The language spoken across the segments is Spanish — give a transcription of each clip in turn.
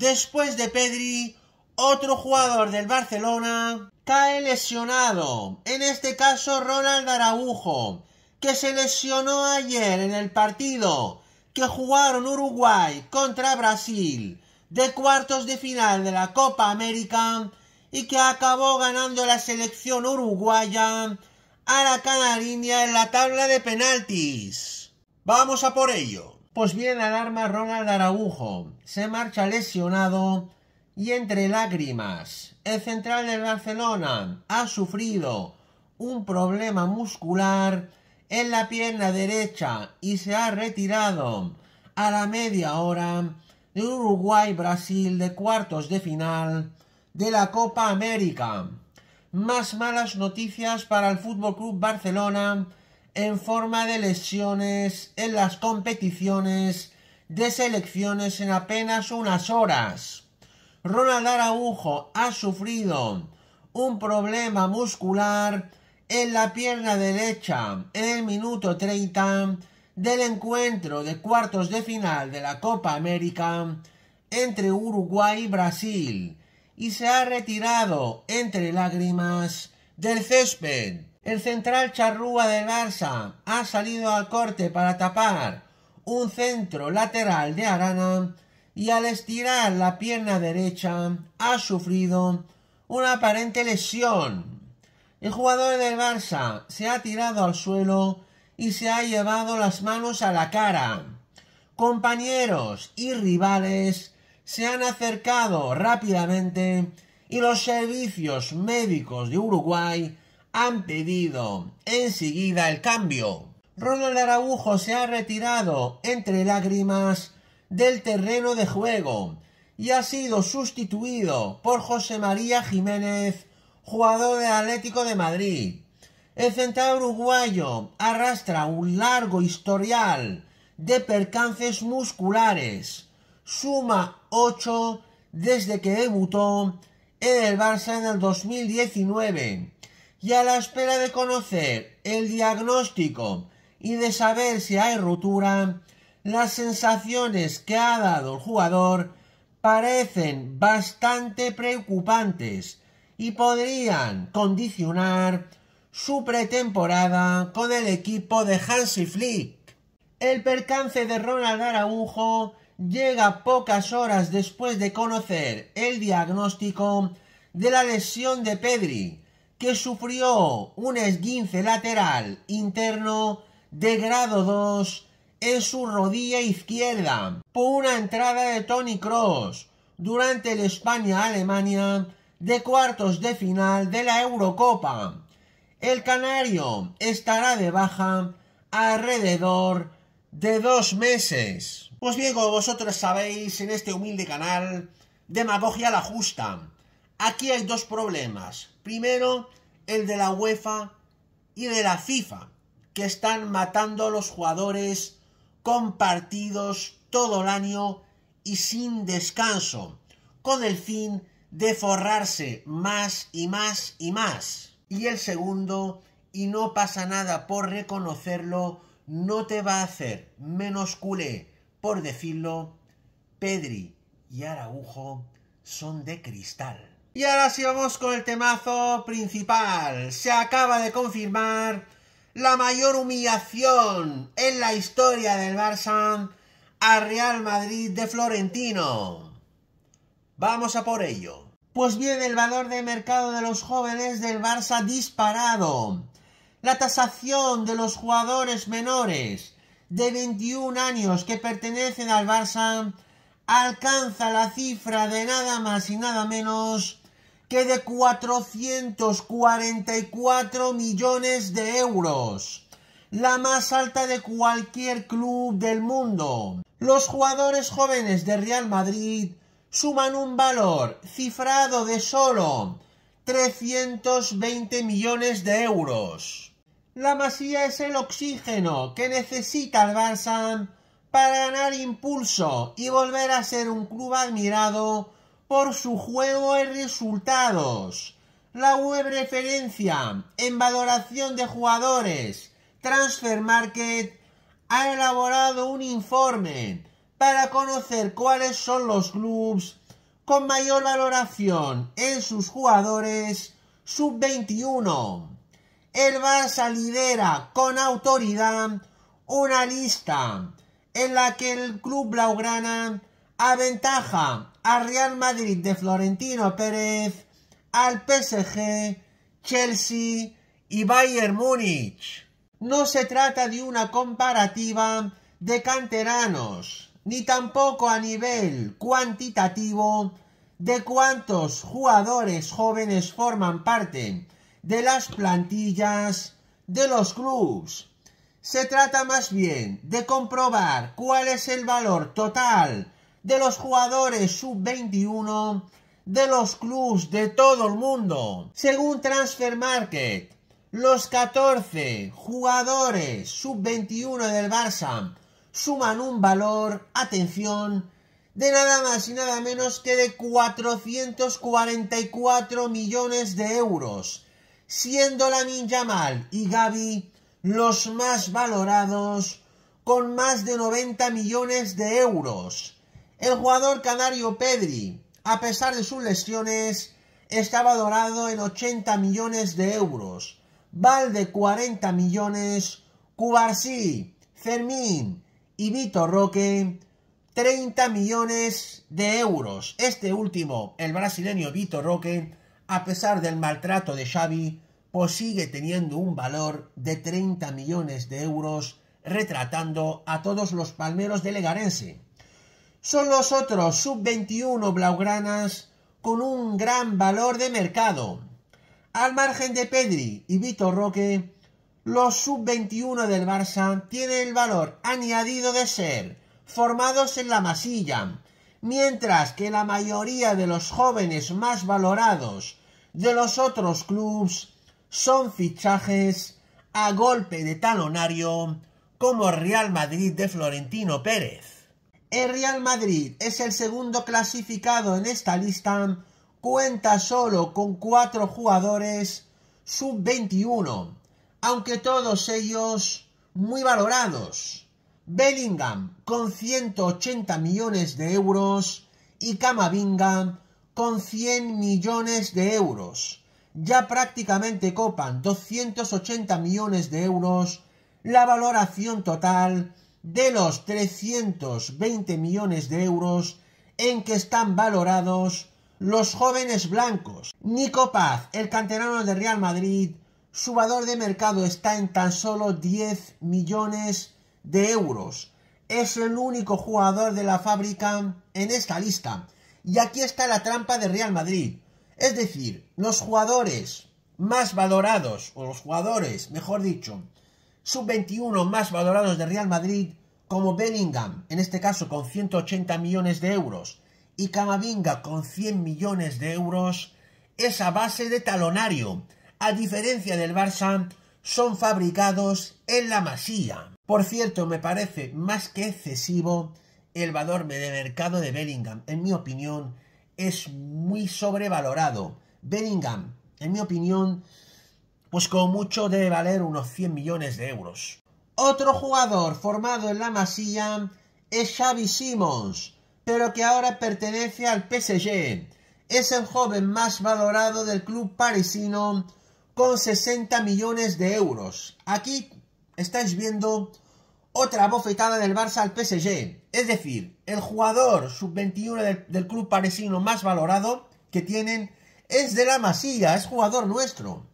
Después de Pedri, otro jugador del Barcelona cae lesionado. En este caso, Ronald Araujo, que se lesionó ayer en el partido que jugaron Uruguay contra Brasil de cuartos de final de la Copa América y que acabó ganando la selección uruguaya a la línea en la tabla de penaltis. Vamos a por ello. Pues bien, alarma Ronald Araujo. Se marcha lesionado y entre lágrimas. El central de Barcelona ha sufrido un problema muscular en la pierna derecha y se ha retirado a la media hora de Uruguay-Brasil de cuartos de final de la Copa América. Más malas noticias para el Fútbol Club Barcelona en forma de lesiones en las competiciones de selecciones en apenas unas horas. Ronald Araujo ha sufrido un problema muscular en la pierna derecha en el minuto 30 del encuentro de cuartos de final de la Copa América entre Uruguay y Brasil y se ha retirado entre lágrimas del césped el central charrúa del Barça ha salido al corte para tapar un centro lateral de Arana y al estirar la pierna derecha ha sufrido una aparente lesión. El jugador del Barça se ha tirado al suelo y se ha llevado las manos a la cara. Compañeros y rivales se han acercado rápidamente y los servicios médicos de Uruguay han pedido enseguida el cambio. Ronald Araujo se ha retirado entre lágrimas del terreno de juego y ha sido sustituido por José María Jiménez, jugador de Atlético de Madrid. El central uruguayo arrastra un largo historial de percances musculares. Suma 8 desde que debutó en el Barça en el 2019 y a la espera de conocer el diagnóstico y de saber si hay rotura, las sensaciones que ha dado el jugador parecen bastante preocupantes y podrían condicionar su pretemporada con el equipo de Hansi Flick. El percance de Ronald Araujo llega pocas horas después de conocer el diagnóstico de la lesión de Pedri, que sufrió un esguince lateral interno de grado 2 en su rodilla izquierda por una entrada de Tony Cross durante el España-Alemania de cuartos de final de la Eurocopa. El canario estará de baja alrededor de dos meses. Pues bien, como vosotros sabéis, en este humilde canal, demagogia la justa. Aquí hay dos problemas. Primero, el de la UEFA y de la FIFA, que están matando a los jugadores con partidos todo el año y sin descanso, con el fin de forrarse más y más y más. Y el segundo, y no pasa nada por reconocerlo, no te va a hacer menos culé por decirlo, Pedri y Araujo son de cristal. Y ahora sí vamos con el temazo principal. Se acaba de confirmar la mayor humillación en la historia del Barça a Real Madrid de Florentino. Vamos a por ello. Pues bien, el valor de mercado de los jóvenes del Barça disparado. La tasación de los jugadores menores de 21 años que pertenecen al Barça alcanza la cifra de nada más y nada menos que de 444 millones de euros, la más alta de cualquier club del mundo. Los jugadores jóvenes de Real Madrid suman un valor cifrado de solo 320 millones de euros. La masía es el oxígeno que necesita el Barça para ganar impulso y volver a ser un club admirado por su juego y resultados. La web referencia en valoración de jugadores, Transfer Market, ha elaborado un informe para conocer cuáles son los clubes con mayor valoración en sus jugadores sub-21. El Barça lidera con autoridad una lista en la que el club blaugrana a ventaja a Real Madrid de Florentino Pérez, al PSG, Chelsea y Bayern Múnich. No se trata de una comparativa de canteranos, ni tampoco a nivel cuantitativo de cuántos jugadores jóvenes forman parte de las plantillas de los clubes. Se trata más bien de comprobar cuál es el valor total de los jugadores sub-21 de los clubs de todo el mundo. Según Transfer Market, los 14 jugadores sub-21 del Barça suman un valor, atención, de nada más y nada menos que de 444 millones de euros, siendo ninja mal y Gaby los más valorados con más de 90 millones de euros. El jugador canario Pedri, a pesar de sus lesiones, estaba dorado en 80 millones de euros. Valde 40 millones, Cubarsí, Fermín y Vitor Roque 30 millones de euros. Este último, el brasileño Vitor Roque, a pesar del maltrato de Xavi, pues sigue teniendo un valor de 30 millones de euros retratando a todos los palmeros de Legarense son los otros sub-21 blaugranas con un gran valor de mercado. Al margen de Pedri y Vitor Roque, los sub-21 del Barça tienen el valor añadido de ser formados en la masilla, mientras que la mayoría de los jóvenes más valorados de los otros clubes son fichajes a golpe de talonario como Real Madrid de Florentino Pérez. El Real Madrid es el segundo clasificado en esta lista, cuenta solo con cuatro jugadores sub-21, aunque todos ellos muy valorados. Bellingham con 180 millones de euros y Camavinga con 100 millones de euros. Ya prácticamente copan 280 millones de euros la valoración total de los 320 millones de euros en que están valorados los jóvenes blancos. Nico Paz, el canterano de Real Madrid, su valor de mercado está en tan solo 10 millones de euros. Es el único jugador de la fábrica en esta lista. Y aquí está la trampa de Real Madrid. Es decir, los jugadores más valorados, o los jugadores, mejor dicho, sub-21 más valorados de Real Madrid, como Bellingham, en este caso con 180 millones de euros, y Camavinga con 100 millones de euros, es a base de talonario. A diferencia del Barça, son fabricados en la masía. Por cierto, me parece más que excesivo el valor de mercado de Bellingham. En mi opinión, es muy sobrevalorado. Bellingham, en mi opinión, pues como mucho debe valer unos 100 millones de euros. Otro jugador formado en la masilla es Xavi Simons, pero que ahora pertenece al PSG. Es el joven más valorado del club parisino con 60 millones de euros. Aquí estáis viendo otra bofetada del Barça al PSG. Es decir, el jugador sub-21 del, del, club parisino más valorado que tienen es de la Masilla, es jugador nuestro.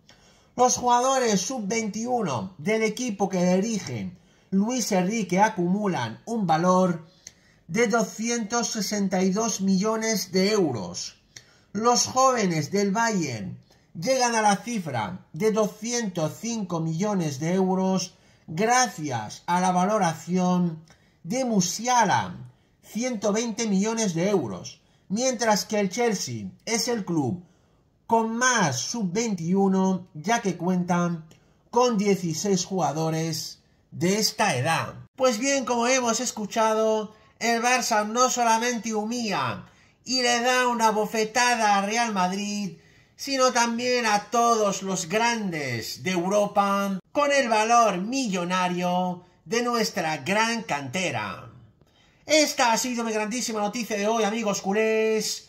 Los jugadores sub-21 del equipo que dirigen Luis Enrique acumulan un valor de 262 millones de euros. Los jóvenes del Bayern llegan a la cifra de 205 millones de euros gracias a la valoración de Musiala, 120 millones de euros, mientras que el Chelsea es el club con más sub-21, ya que cuentan con 16 jugadores de esta edad. Pues bien, como hemos escuchado, el Barça no solamente humilla y le da una bofetada a Real Madrid, sino también a todos los grandes de Europa con el valor millonario de nuestra gran cantera. Esta ha sido mi grandísima noticia de hoy, amigos culés.